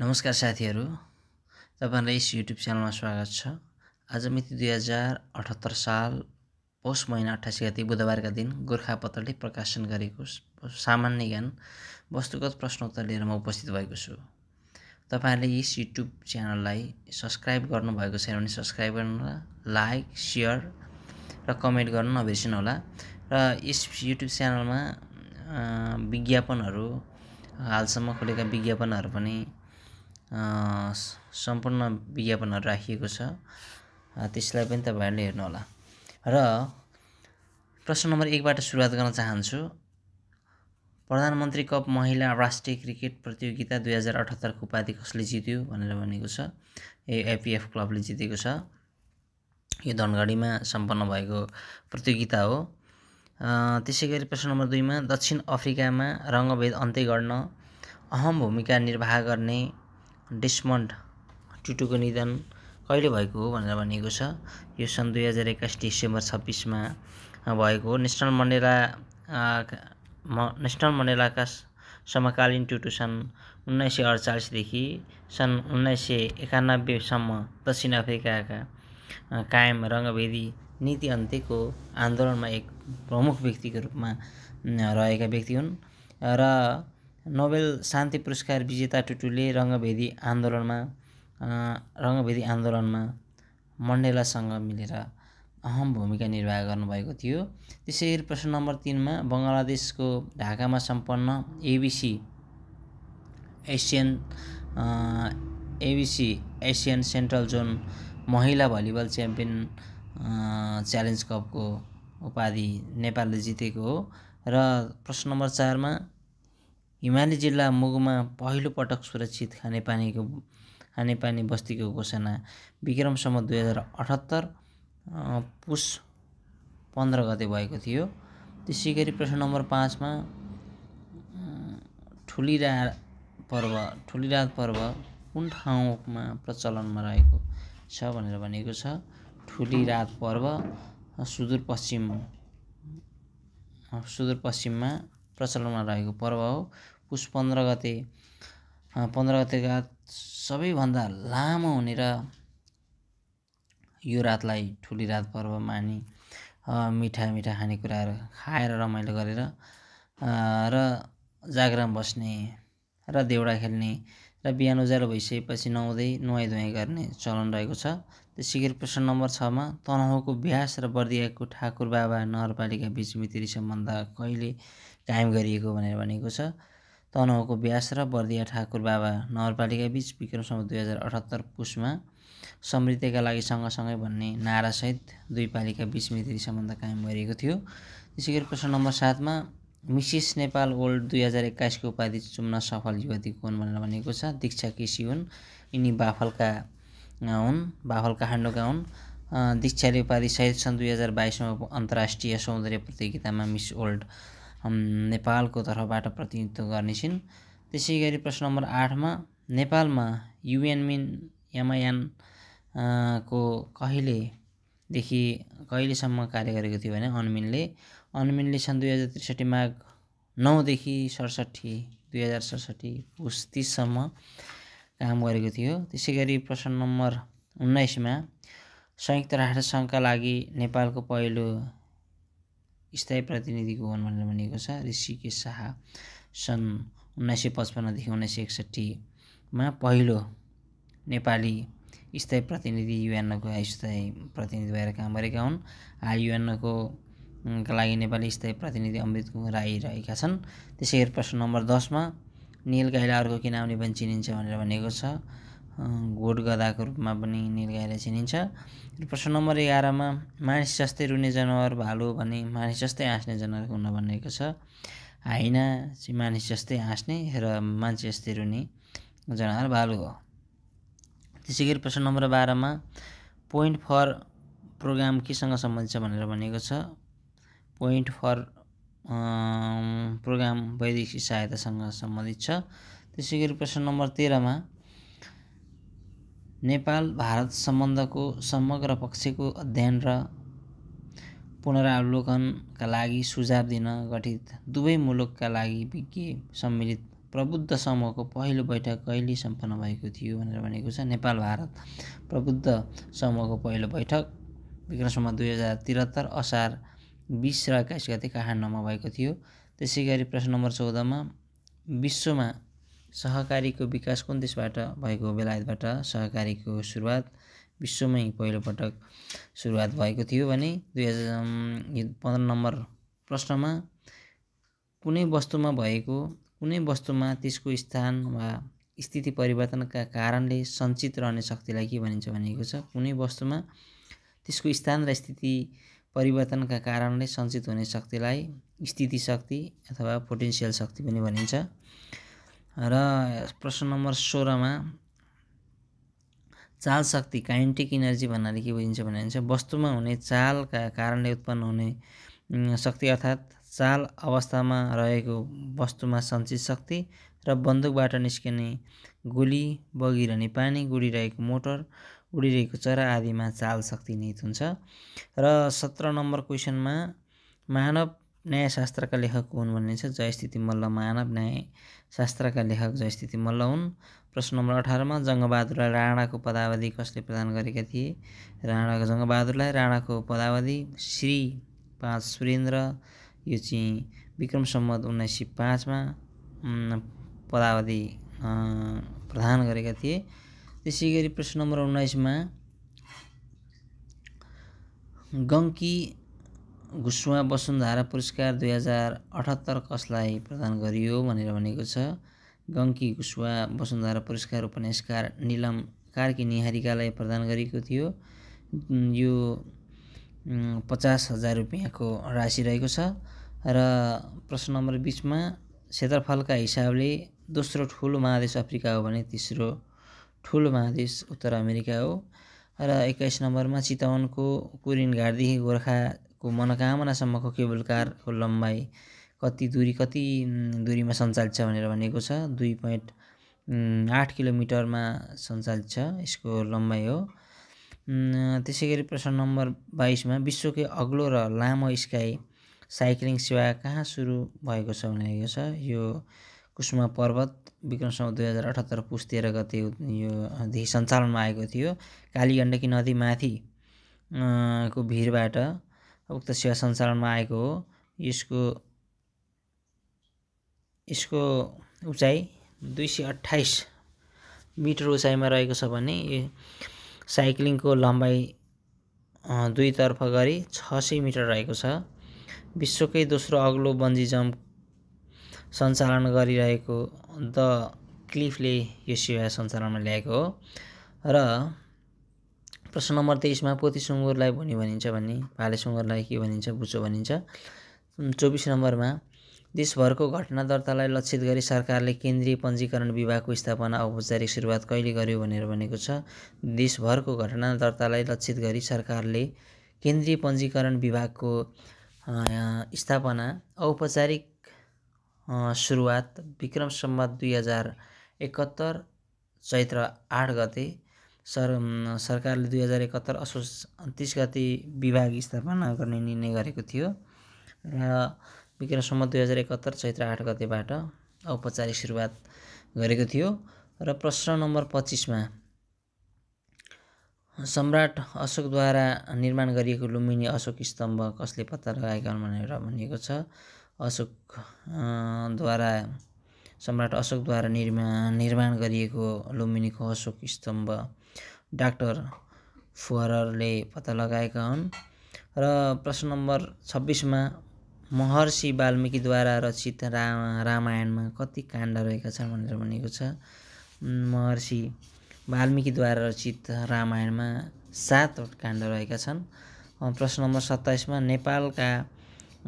नमस्कार साथीहरू तपाईँहरूलाई यस युट्युब च्यानलमा स्वागत छ आज मिति दुई हजार अठहत्तर साल पौष महिना अठासी गति बुधबारका दिन गोर्खापत्रले प्रकाशन गरेको सामान्य ज्ञान वस्तुगत प्रश्नोत्तर लिएर म उपस्थित भएको छु तपाईँहरूले यस युट्युब च्यानललाई सब्सक्राइब गर्नुभएको छैन भने सब्सक्राइब गर्नु लाइक सेयर र कमेन्ट गर्नु नबिर्सिनुहोला र यस युट्युब च्यानलमा विज्ञापनहरू हालसम्म खोलेका विज्ञापनहरू पनि सम्पूर्ण विज्ञापनहरू राखिएको छ त्यसलाई पनि तपाईँहरूले हेर्नुहोला र प्रश्न नम्बर एकबाट सुरुवात गर्न चाहन्छु प्रधानमन्त्री कप महिला राष्ट्रिय क्रिकेट प्रतियोगिता दुई हजार अठहत्तरको उपाधि कसले जित्यो भनेर भनेको छ ए एपिएफ क्लबले जितेको छ यो धनगढीमा सम्पन्न भएको प्रतियोगिता हो त्यसै गरी प्रश्न नम्बर दुईमा दक्षिण अफ्रिकामा रङ्गभेद अन्त्य गर्न अहम भूमिका निर्वाह गर्ने डिस्मन्ड टुटुको निधन कहिले भएको हो भनेर भनिएको छ यो सन् दुई हजार एक्काइस डिसेम्बर छब्बिसमा भएको हो नेसनल मण्डेला म नेसनल मण्डेलाका समकालीन टुटु सन् उन्नाइस सय अडचालिसदेखि सन् उन्नाइस सय एकानब्बेसम्म दक्षिण अफ्रिकाका कायम रङ्गभेदी नीति अन्त्यको आन्दोलनमा एक प्रमुख व्यक्तिको रूपमा रहेका व्यक्ति हुन् र नोबेल शान्ति पुरस्कार विजेता टुटुले रङ्गभेदी आन्दोलनमा रङ्गभेदी आन्दोलनमा मण्डेलासँग मिलेर अहम भूमिका निर्वाह गर्नुभएको थियो त्यसै गरी प्रश्न नम्बर तिनमा बङ्गलादेशको ढाकामा सम्पन्न AVC Asian AVC Asian central zone महिला भलिबल च्याम्पियन च्यालेन्ज कपको उपाधि नेपालले जितेको हो र प्रश्न नम्बर चारमा हिमाली जिल्ला मुगुमा पहिलोपटक सुरक्षित खानेपानीको खानेपानी बस्तीको घोषणा विक्रमसम्म दुई हजार अठहत्तर पुस पन्ध्र गते भएको थियो त्यसै गरी प्रश्न नम्बर पाँचमा रात पर्व ठुली रात पर्व कुन ठाउँमा प्रचलनमा रहेको छ भनेर भनेको छ ठुली रात पर्व सुदूरपश्चिम सुदूरपश्चिममा प्रचलनमा रहेको पर्व हो पुष पन्ध्र गते पन्ध्र गते रात सबैभन्दा लामो हुने र यो रातलाई ठुली रात पर्व मानि मिठा मिठा खानेकुराहरू खाएर रमाइलो गरेर र जागरण बस्ने र देउडा खेल्ने र बिहान उज्यालो भइसकेपछि नुहाउँदै नुहाइ धुवाइ गर्ने चलन रहेको छ त्यसै प्रश्न नम्बर छमा तनहुँको ब्यास र बर्दियाको ठाकुर बाबा नगरपालिका बिच सम्बन्ध कहिले कायम गरिएको भनेर भनेको छ तनहुको व्यास र बर्दिया ठाकुर बाबा नगरपालिका बिच विक्रमसम्म दुई हजार अठहत्तर पुसमा समृद्धिका लागि सँगसँगै भन्ने नारासहित दुई पालिका बिच मैत्री सम्बन्ध कायम गरिएको थियो त्यसै गरी प्रश्न नम्बर सातमा मिसेस नेपाल गोल्ड दुई हजार एक्काइसको उपाधि चुम्न सफल युवती हुन् भनेर भनेको छ दीक्षा केसी हुन् यिनी बाफलका हुन् बाफल काठमाडौँका हुन् दीक्षाले उपाधि सहित सन् दुई हजार बाइसमा अन्तर्राष्ट्रिय सौन्दर्य प्रतियोगितामा मिस ओल्ड नेपालको तर्फबाट प्रतिनिधित्व गर्नेछिन् त्यसै गरी प्रश्न नम्बर आठमा नेपालमा युएन मिन एमआइएन को कहिलेदेखि कहिलेसम्म कार्य गरेको थियो भने अनमिनले अनमिनले सन् दुई हजार त्रिसठी माघ नौदेखि सडसठी दुई हजार सडसठी पुस तिससम्म काम गरेको थियो त्यसै गरी प्रश्न नम्बर उन्नाइसमा संयुक्त राष्ट्रसङ्घका लागि नेपालको पहिलो स्थायी प्रतिनिधिको भनेर भनिएको छ ऋषिकेश शाह सन् उन्नाइस सय पचपन्नदेखि उन्नाइस सय एकसट्ठीमा पहिलो नेपाली स्थायी प्रतिनिधि युएनको स्थायी प्रतिनिधि भएर काम गरेका हुन् हाल युएनओको का लागि नेपाली स्थायी प्रतिनिधि अमृत कुमार राई रहेका छन् त्यसै गरी प्रश्न नम्बर दसमा निल अर्को के नामले पनि चिनिन्छ भनेर भनेको छ घोड गदाको रूपमा पनि निर्गाएर चिनिन्छ र प्रश्न नम्बर एघारमा मानिस जस्तै रुने जनावर भालु भने मानिस जस्तै हाँस्ने जनावर हुन भनेको छ हाइना चाहिँ मानिस जस्तै हाँस्ने र मान्छे जस्तै रुने जनावर भालु हो त्यसै गरी प्रश्न नम्बर बाह्रमा पोइन्ट फर प्रोग्राम केसँग सम्बन्धित छ भनेर भनेको छ पोइन्ट फर प्रोग्राम वैदेशिक सहायतासँग सम्बन्धित छ त्यसै गरी प्रश्न नम्बर तेह्रमा नेपाल भारत सम्बन्धको समग्र पक्षको अध्ययन र पुनरावलोकनका लागि सुझाव दिन गठित दुवै मुलुकका लागि विज्ञ सम्मिलित प्रबुद्ध समूहको पहिलो बैठक कहिले सम्पन्न भएको थियो भनेर भनेको छ नेपाल भारत प्रबुद्ध समूहको पहिलो बैठक विक्रमसम्म दुई हजार त्रिहत्तर असार बिस र एक्काइस गते काठमाडौँमा भएको थियो त्यसै गरी प्रश्न नम्बर चौधमा विश्वमा सहकारीको विकास कुन देशबाट भएको बेलायतबाट सहकारीको सुरुवात विश्वमै पहिलोपटक सुरुवात भएको थियो भने दुई हजार पन्ध्र नम्बर प्रश्नमा कुनै वस्तुमा भएको कुनै वस्तुमा त्यसको स्थान वा स्थिति परिवर्तनका कारणले सञ्चित रहने शक्तिलाई के भनिन्छ भनेको छ कुनै वस्तुमा त्यसको स्थान र स्थिति परिवर्तनका कारणले सञ्चित हुने शक्तिलाई स्थिति शक्ति अथवा पोटेन्सियल शक्ति पनि भनिन्छ र प्रश्न नम्बर सोह्रमा चाल शक्ति काइन्टिक इनर्जी भन्नाले के बुझिन्छ भने चाहिँ वस्तुमा हुने चालका कारणले उत्पन्न हुने शक्ति अर्थात् चाल अवस्थामा रहेको वस्तुमा सञ्चित शक्ति र बन्दुकबाट निस्किने गोली बगिरहने पानी गुडिरहेको मोटर उडिरहेको चरा आदिमा चाल शक्ति निहित हुन्छ र सत्र नम्बर क्वेसनमा मानव न्यायशास्त्रका लेखक हुन् भनिन्छ जयस्थिति मल्ल मानव न्याय शास्त्रका लेखक जयस्थिति मल्ल हुन् प्रश्न नम्बर अठारमा जङ्गबहादुरलाई राणाको पदावधि कसले प्रदान गरेका थिए राणाको जङ्गबहादुरलाई राणाको पदावधि श्री पाँच सुरेन्द्र यो चाहिँ विक्रम सम्मत उन्नाइस सय पाँचमा पदावधि प्रदान गरेका थिए त्यसै गरी प्रश्न नम्बर उन्नाइसमा गङ्की घुसुवा वसुन्धारा पुरस्कार दुई हजार अठहत्तर कसलाई प्रदान गरियो भनेर भनेको छ गङ्की घुसुवा वसुन्धरा पुरस्कार उपन्यासकार निलम कार्की निहारिकालाई प्रदान गरिएको थियो यो पचास हजार रुपियाँको राशि रहेको छ र प्रश्न नम्बर बिसमा क्षेत्रफलका हिसाबले दोस्रो ठुलो महादेश अफ्रिका हो भने तेस्रो ठुलो महादेश उत्तर अमेरिका हो र एक्काइस नम्बरमा चितवनको कुरिन घाटदेखि गोर्खा को मनोकामनासम्मको केबलकारको लम्बाइ कति दुरी कति दुरीमा सञ्चालित छ भनेर भनेको छ दुई पोइन्ट आठ किलोमिटरमा सञ्चालित छ यसको लम्बाइ हो त्यसै गरी प्रश्न नम्बर बाइसमा विश्वकै अग्लो र लामो स्काई साइक्लिङ सेवा कहाँ सुरु भएको छ भनेको छ यो कुसुमा पर्वत विक्रमसम्म दुई हजार अठहत्तर पुस तेह्र गते योदेखि सञ्चालनमा आएको थियो कालीगण्डकी नदीमाथि को भिरबाट उक्त सेवा सञ्चालनमा आएको हो यसको यसको उचाइ दुई सय अठाइस मिटर उचाइमा रहेको छ भने साइक्लिङको लम्बाइ दुईतर्फ गरी छ सय मिटर रहेको छ विश्वकै दोस्रो अग्लो बन्जी जम्प सञ्चालन गरिरहेको द क्लिफले यो सेवा सञ्चालनमा ल्याएको हो र प्रश्न नम्बर तेइसमा पोथी सुँगुरलाई भुनी भनिन्छ भन्ने भाले सुँगुरलाई के भनिन्छ बुचो भनिन्छ चौबिस नम्बरमा देशभरको घटना दर्तालाई लक्षित गरी सरकारले केन्द्रीय पञ्जीकरण विभागको स्थापना औपचारिक सुरुवात कहिले गर्यो भनेर भनेको छ देशभरको घटना दर्तालाई लक्षित गरी सरकारले केन्द्रीय पञ्जीकरण विभागको स्थापना औपचारिक सुरुवात विक्रम सम्बत दुई हजार एकहत्तर चैत्र आठ गते सर सरकारले दुई हजार एकहत्तर असोज तिस गति विभाग स्थापना गर्ने निर्णय गरेको थियो र विक्रमसम्म दुई हजार एकहत्तर चैत्र आठ गतेबाट औपचारिक सुरुवात गरेको थियो र प्रश्न नम्बर पच्चिसमा सम्राट अशोकद्वारा निर्माण गरिएको लुम्बिनी अशोक स्तम्भ कसले पत्ता लगाएका भनेर भनिएको छ अशोकद्वारा सम्राट अशोकद्वारा निर्मा निर्माण गरिएको लुम्बिनीको अशोक स्तम्भ डाक्टर फुहररले पत्ता लगाएका हुन् र प्रश्न नम्बर छब्बिसमा महर्षि वाल्मिकीद्वारा रचित रा रामायणमा कति काण्ड रहेका छन् भनेर भनेको छ महर्षि वाल्मिकीद्वारा रचित रामायणमा सातवटा काण्ड रहेका छन् प्रश्न नम्बर सत्ताइसमा नेपालका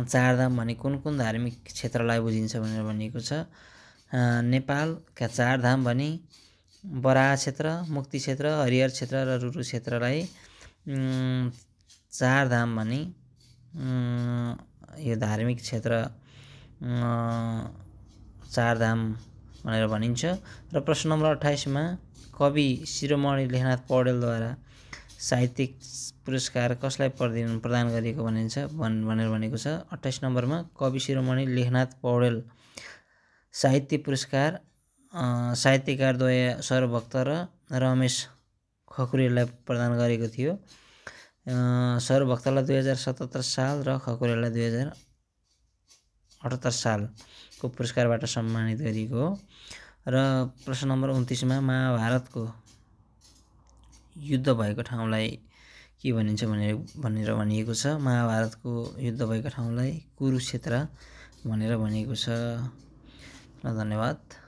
चारधाम भने कुन कुन धार्मिक क्षेत्रलाई बुझिन्छ भनेर भनिएको छ नेपालका चारधाम भने बराह क्षेत्र मुक्ति क्षेत्र हरिहर क्षेत्र र रुरु क्षेत्रलाई धाम भनी यो धार्मिक क्षेत्र चार धाम भनेर भनिन्छ र प्रश्न नम्बर अठाइसमा कवि शिरोमणि लेखनाथ पौडेलद्वारा साहित्यिक पुरस्कार कसलाई प्रदान प्रदान गरिएको भनिन्छ भन् भनेर भनेको छ अट्ठाइस नम्बरमा कवि शिरोमणि लेखनाथ पौडेल साहित्य पुरस्कार साहित्यकारद्वय सर्वभक्त र रमेश खकुरेलाई प्रदान गरेको थियो सर्वभक्तलाई दुई हजार सतहत्तर साल र खकुरेलाई दुई हजार अठहत्तर सालको पुरस्कारबाट सम्मानित गरिएको हो र प्रश्न नम्बर उन्तिसमा महाभारतको युद्ध भएको ठाउँलाई के भनिन्छ भनेर भनेर भनिएको छ महाभारतको युद्ध भएको ठाउँलाई कुरुक्षेत्र भनेर भनिएको छ धन्यवाद